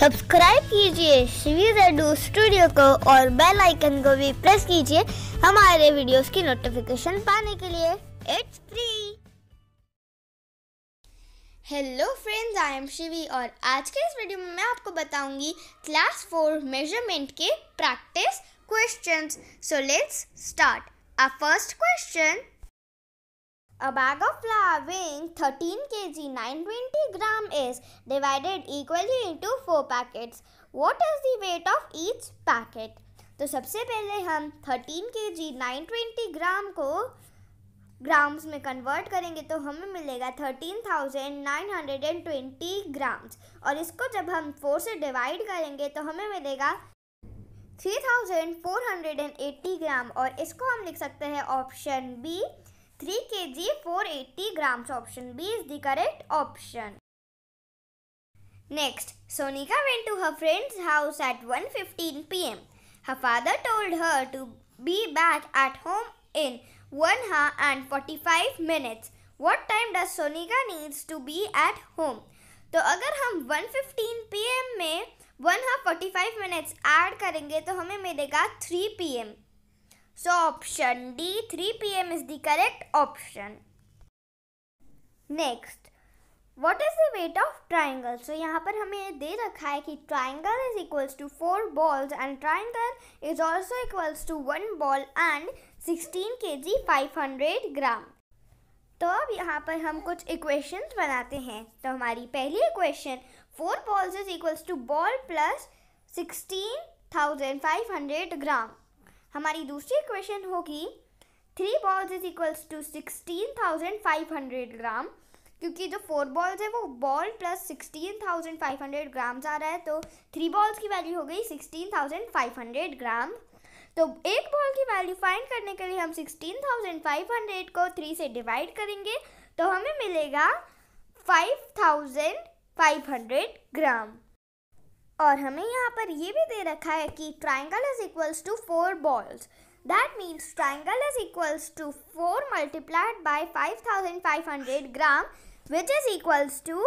Subscribe कीजिए Shri रेडू studio को और बेल आइकन को भी प्रेस कीजिए हमारे वीडियोस की नोटिफिकेशन पाने के लिए it's free hello friends I am Shivi और आज के इस वीडियो में मैं आपको बताऊंगी क्लास फोर मेजरमेंट के practice questions so let's start uh first question A bag of flour weighing 13 kg 920 gram is divided equally into four packets. What is the weight of each packet? तो सबसे पहले हम 13 kg 920 nine gram को grams में convert करेंगे तो हमें मिलेगा 13,920 ग्राम्स और इसको जब हम फोर से डिवाइड करेंगे तो हमें मिलेगा 3,480 ग्राम और इसको हम लिख सकते हैं option B 3 kg 480 grams option B is the correct option. Next, Sonika went to her friend's house at 1.15 pm. Her father told her to be back at home in 1 hour and 45 minutes. What time does Sonika needs to be at home? तो अगर हम 1.15 PM में 1 half 45 minutes add करेंगे तो हमें मिलेगा 3 PM So option D 3 pm is the correct option next what is the weight of triangle so यहाँ पर हमें दे रखा है कि triangle is equals to four balls and triangle is also equals to one ball and sixteen K G five hundred gram तो अब यहाँ पर हम कुछ इक्वेशंस बनाते हैं तो हमारी पहली equation four balls is equals to ball plus sixteen thousand five hundred gram हमारी दूसरी क्वेश्चन होगी three balls is equals to sixteen thousand five hundred gram क्योंकि जो फोर बॉल्स है वो ball plus sixteen thousand five hundred grams आ रहा है तो थ्री बॉल्स की वैल्यू हो गई sixteen thousand five hundred gram तो एक बॉल की वैल्यू फाइंड करने के लिए हम सिक्सटीन थाउजेंड फाइव हंड्रेड को थ्री से डिवाइड करेंगे तो हमें मिलेगा five thousand five hundred gram और हमें यहाँ पर ये भी दे रखा है कि triangle is equals to four balls that means triangle is equals to four multiplied by five thousand five hundred gram which is equals to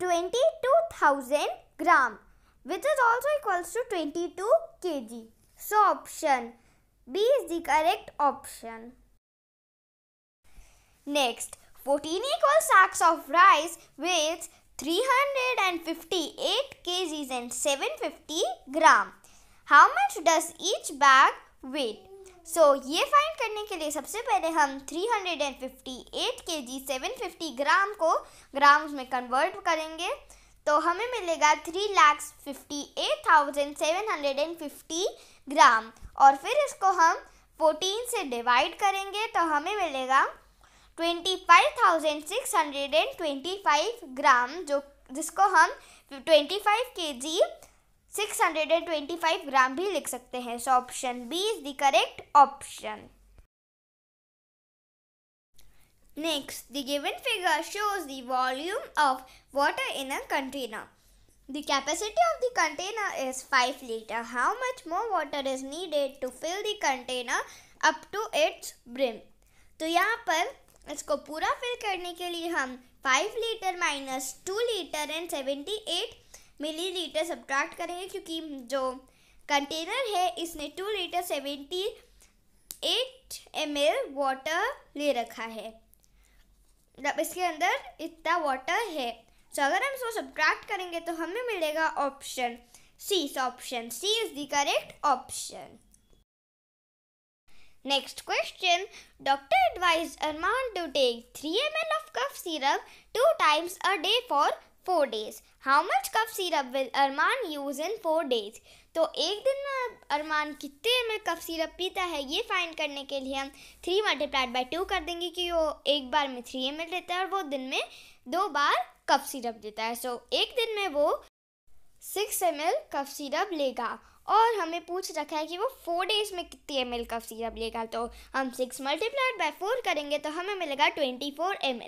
twenty two thousand gram which is also equals to twenty two K G so option B is the correct option next fourteen equal sacks of rice weighs 358 kgs and 750 gram. How much does each bag weigh? So so, ये find करने के लिए सबसे पहले हम 358 kg 750 ग्राम को grams में convert करेंगे तो हमें मिलेगा three lakhs fifty eight thousand seven hundred and fifty gram और फिर इसको हम 14 से डिवाइड करेंगे तो हमें मिलेगा 25,625 ग्राम जो जिसको हम 25 केजी 625 ग्राम भी लिख सकते हैं so option B is the correct option next the given figure shows the volume of water in a container the capacity of the container is 5 litre how much more water is needed to fill the container up to its brim तो यहाँ पर इसको पूरा fill करने के लिए हम 5 litre minus two litre and 78 millilitre subtract करेंगे क्योंकि जो कंटेनर है इसने 2 लीटर 78 एम एल वाटर ले रखा है मतलब इसके अंदर इतना वाटर है सो अगर हम इसको सब्ट्रैक्ट करेंगे तो हमें मिलेगा option C option C is the correct option Next question. Doctor advised Arman to take 3 ml of cough syrup two times a day for 4 days. How much cough syrup will Arman use in 4 days? तो एक दिन में अरमान कितने M L cough syrup पीता है ये find करने के लिए हम थ्री मल्टीप्लाइड बाई टू कर देंगे कि वो एक बार में थ्री एम एल लेता है और वो दिन में दो बार कफ सीरप देता है सो so, एक दिन में वो six M L cough syrup लेगा और हमें पूछ रखा है कि वो फोर डेज में कितनी एम एल सीरप लेगा तो हम सिक्स मल्टीप्लाइड बाई फोर करेंगे तो हमें मिलेगा twenty four M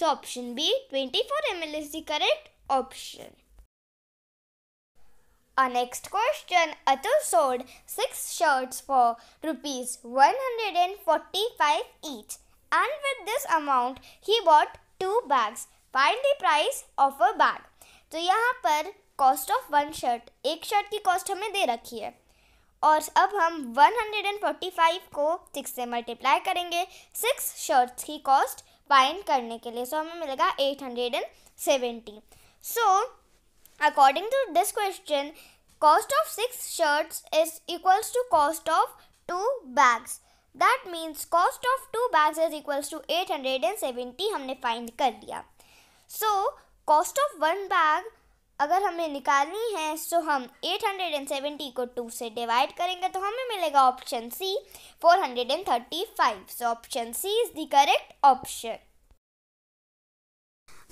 so option B twenty four M L is the correct option next question Atul sold six shirt for rupees one hundred and forty five each and with this amount he bought two bags find the price of a bag तो यहाँ पर cost of one shirt एक shirt की cost हमें दे रखी है और अब हम 145 को सिक्स से मल्टीप्लाई करेंगे सिक्स शर्ट्स की कॉस्ट फाइंड करने के लिए सो so, हमें मिलेगा 870 so according to this question cost of six shirts is equals to cost of two bags that means cost of two bags is equals to 870 हमने find कर लिया so cost of one bag अगर हमें निकालनी है तो हम 870 को 2 से डिवाइड करेंगे तो हमें मिलेगा option C 435 so option C is the correct option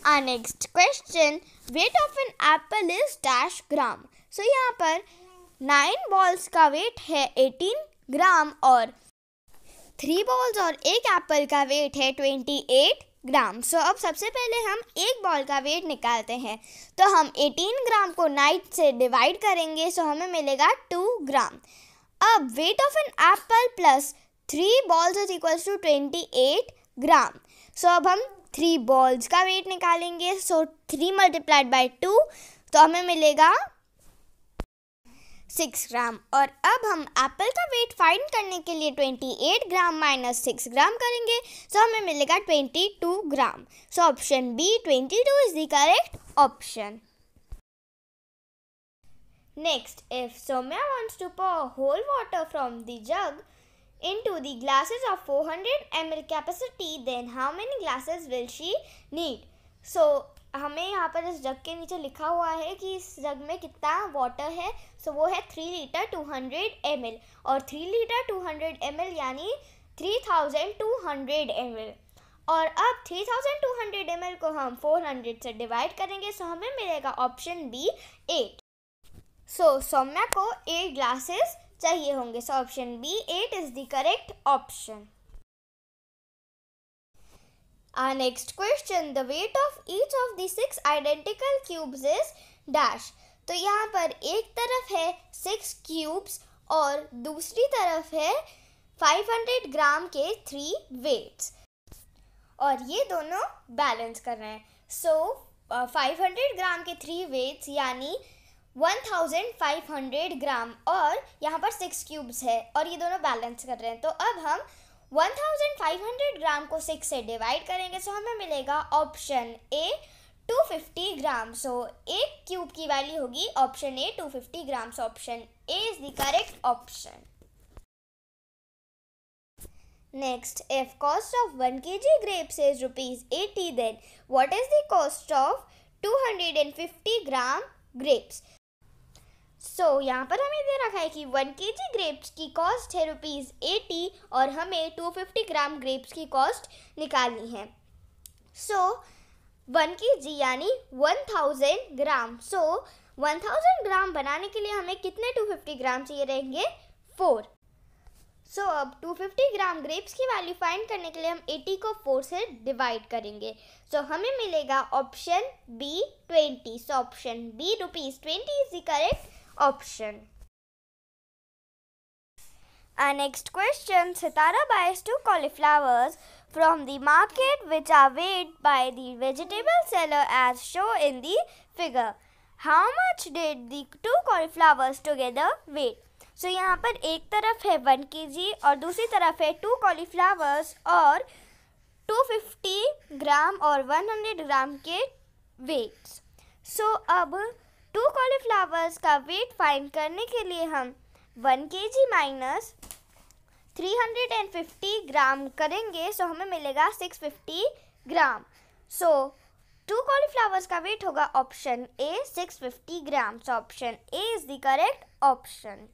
uh next question weight of an apple is dash gram so यहाँ पर नाइन बॉल्स का वेट है एटीन ग्राम और थ्री बॉल्स और एक एप्पल का वेट है ट्वेंटी एट ग्राम सो अब सबसे पहले हम एक बॉल का वेट निकालते हैं तो हम 18 ग्राम को नाइट से डिवाइड करेंगे सो हमें मिलेगा 2 ग्राम अब weight of an apple plus three balls is equals to twenty eight gram so अब हम थ्री बॉल्स का वेट निकालेंगे so three multiplied by two तो हमें मिलेगा सिक्स ग्राम और अब हम एप्पल का वेट फाइंड करने के लिए twenty eight gram minus six gram करेंगे सो तो हमें मिलेगा twenty two gram so option B twenty two is the correct option next if so Saumya wants to pour whole water from the jug into the glasses of four hundred M L capacity then how many glasses will she need so हमें यहाँ पर इस जग के नीचे लिखा हुआ है कि इस जग में कितना वाटर है सो वो है three litre two hundred M और three litre two hundred M यानी three thousand two hundred M और अब three thousand two hundred M को हम फोर हंड्रेड से डिवाइड करेंगे सो हमें मिलेगा option B eight so Saumya को एट ग्लासेस चाहिए होंगे so option B eight is the correct option Our next question, the weight of each of the six identical cubes is dash. तो यहाँ पर एक तरफ है सिक्स क्यूब्स और दूसरी तरफ है 500 ग्राम के थ्री वेट्स और ये दोनों बैलेंस कर रहे हैं सो so, 500 uh, ग्राम के थ्री वेट्स यानी 1500 ग्राम और यहाँ पर सिक्स क्यूब्स है और ये दोनों बैलेंस कर रहे हैं तो अब हम 1500 ग्राम को 6 से डिवाइड करेंगे सो हमें मिलेगा ऑप्शन ए 250 ग्राम सो एक क्यूब की वैल्यू होगी option A 250 gram so option A is the correct option next if cost of one K G grapes is rupees eighty then what is the cost of two hundred and fifty gram grapes so so, यहाँ पर हमें दे रखा है कि one K G grapes की cost है rupees eighty और हमें टू फिफ्टी ग्राम ग्रेप्स की कॉस्ट निकालनी है सो वन के जी यानी one thousand gram so one thousand gram बनाने के लिए हमें कितने टू फिफ्टी ग्राम चाहिए रहेंगे फोर सो so, अब फिफ्टी ग्राम ग्रेप्स की वैल्यू फाइंड करने के लिए हम एटी को फोर से डिवाइड करेंगे सो so, हमें मिलेगा option B twenty so option B rupees twenty is the correct option. Our next question Sitara buys two cauliflowers from the market which are weighed by the vegetable seller as shown in the figure. How much did the two cauliflowers together weigh? So so, यहाँ पर एक तरफ है one K जी और दूसरी तरफ है two cauliflowers और टू फिफ्टी ग्राम और वन हंड्रेड ग्राम के वेट्स सो so, अब टू कॉलीफ्लावर्स का वेट फाइंड करने के लिए हम one K G minus three hundred and fifty gram करेंगे सो हमें मिलेगा six fifty gram so two cauliflowers का वेट होगा option A six fifty gram so option A is the correct option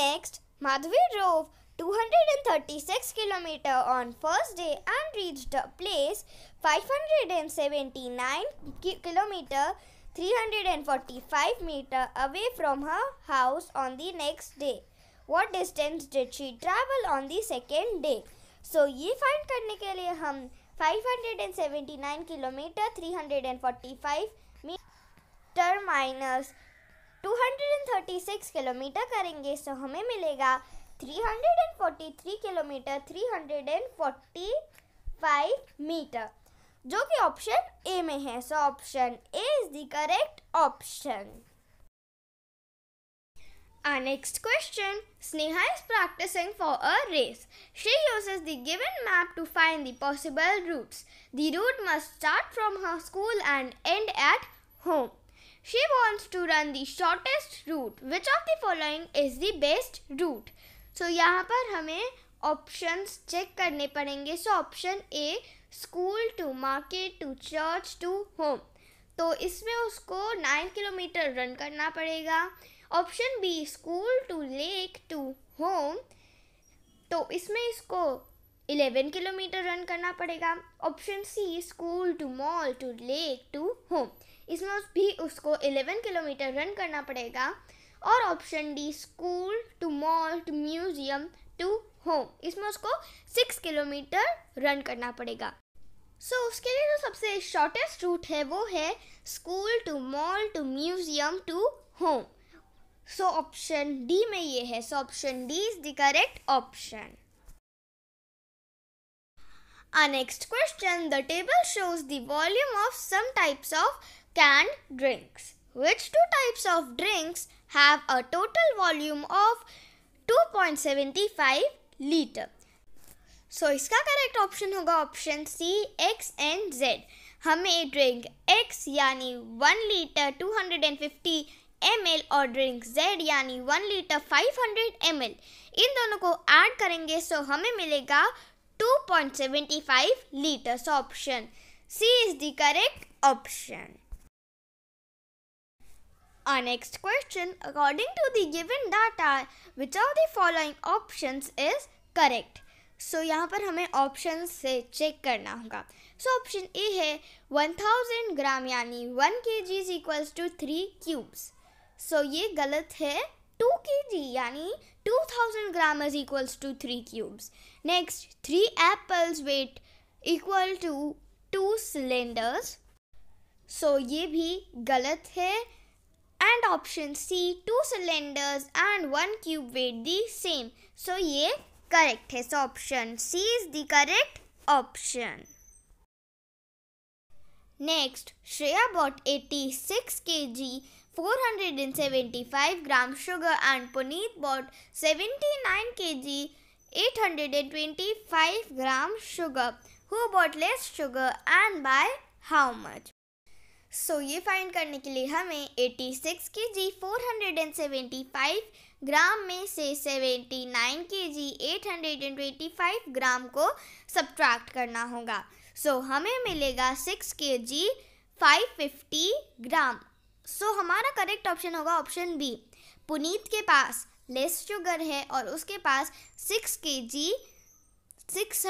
next Madhavi rode 236 kilometer on first day and reached the place 579 kilometer 345 meter away from her house on the next day what distance did she travel on the second day so ye find karne ke liye hum 579 kilometre 345 metre minus 236 kilometre करेंगे so हमें मिलेगा 343 kilometre 345 metre जो कि option A में है so option A is the correct option uh next question Sneha is practising for a race she uses the given map to find the possible routes the route must start from her school and end at home she wants to run the shortest route which of the following is the best route so तो so, यहाँ पर हमें options check करने पड़ेंगे so option A school to market to church to home तो इसमें उसको nine kilometre run करना पड़ेगा option B school to lake to home तो इसमें इसको इलेवन किलोमीटर रन करना पड़ेगा option C school to mall to lake to home इसमें भी उसको इलेवन किलोमीटर रन करना पड़ेगा और option D school to mall to museum to home इसमें उसको सिक्स किलोमीटर रन करना पड़ेगा सो so, उसके लिए जो तो सबसे शॉर्टेस्ट रूट है वो है school to mall to museum to home so option D में ये है so option D is the correct option uh next question the table shows the volume of some types of canned drinks Which two types of drinks have a total volume of 2.75 litre so इसका correct option होगा option C X and Z हमें drink X यानी one litre fifty M L और drink Z यानी one litre five hundred M L इन दोनों को add करेंगे सो so हमें मिलेगा two point seventy five litre so option C is the correct option Our next question, according to the given data, which of the following options is correct? So so, यहाँ पर हमें option से check करना होगा सो option ए है one thousand ग्राम यानी one K G is equals to three cubes so ये गलत है टू के जी यानी thousand gram is equals to three cubes next three apples weight equal to two cylinders so ये भी गलत है And option C, two cylinders and one cube weight the same. So, ये correct is option C is the correct option. Next, Shreya bought 86 kg 475 gram sugar and Puneet bought 79 kg 825 gram sugar. Who bought less sugar and by how much? So so, ये find करने के लिए हमें 86 के जी four gram में से 79 के G five gram को सब्ट्रैक्ट करना होगा सो so, हमें मिलेगा 6 K G fifty gram so so, हमारा करेक्ट ऑप्शन होगा ऑप्शन बी पुनीत के पास लेस शुगर है और उसके पास 6 K G six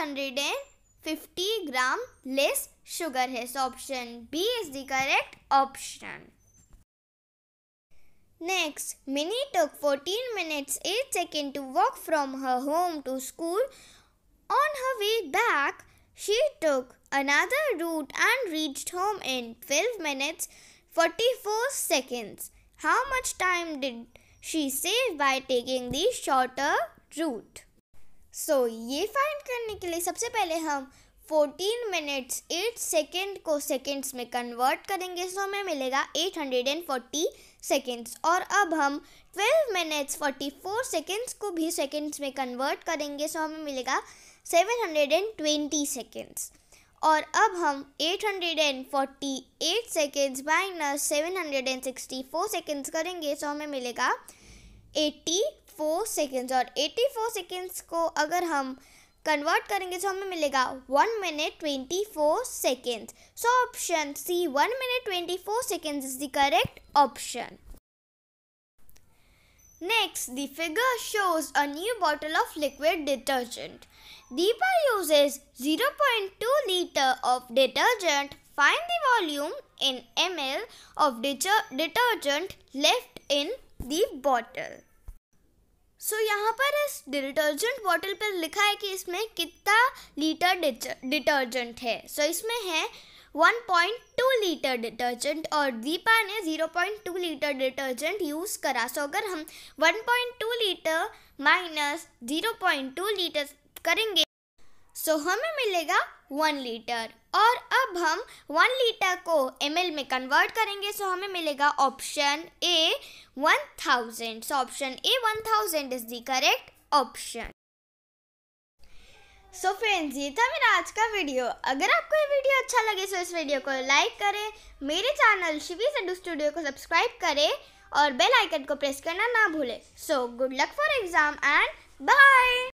gram less sugar is. Option B is the correct option. Next, Minnie took 14 minutes 8 seconds to walk from her home to school. On her way back, she took another route and reached home in 12 minutes 44 seconds. How much time did she save by taking the shorter route? So ये find करने के लिए सबसे पहले हम fourteen minutes eight second को seconds में convert करेंगे सो हमें मिलेगा eight hundred and forty seconds और अब हम twelve minutes forty four seconds को भी सेकेंड्स में कन्वर्ट करेंगे सो हमें मिलेगा seven hundred and twenty seconds और अब हम eight hundred and forty eight seconds minus seven hundred and sixty four seconds करेंगे सो हमें मिलेगा एट्टी फोर सेकेंड्स और एट्टी फोर सेकेंड्स को अगर हम कन्वर्ट करेंगे तो हमें मिलेगा one minute twenty four seconds so option C one minute twenty four seconds is the correct option next the figure shows a new bottle of liquid detergent Deepa uses zero point two litre of detergent find the volume in M L of detergent left in the bottle so so, यहाँ पर इस detergent bottle पर लिखा है कि इसमें कितना litre detergent है सो so, इसमें है 1.2 लीटर डिटर्जेंट और दीपा ने 0.2 लीटर डिटर्जेंट यूज़ करा सो so, अगर हम 1.2 लीटर माइनस 0.2 लीटर करेंगे सो so, हमें मिलेगा वन लीटर और अब हम वन लीटर को एम में कन्वर्ट करेंगे सो हमें मिलेगा option A one thousand so option A one thousand is the correct option so friends ये था मेरा आज का वीडियो अगर आपको ये वीडियो अच्छा लगे तो इस वीडियो को लाइक करें मेरे चैनल शिवी सडू स्टूडियो को सब्सक्राइब करें और बेल आइकन को प्रेस करना ना भूलें so good luck for exam and bye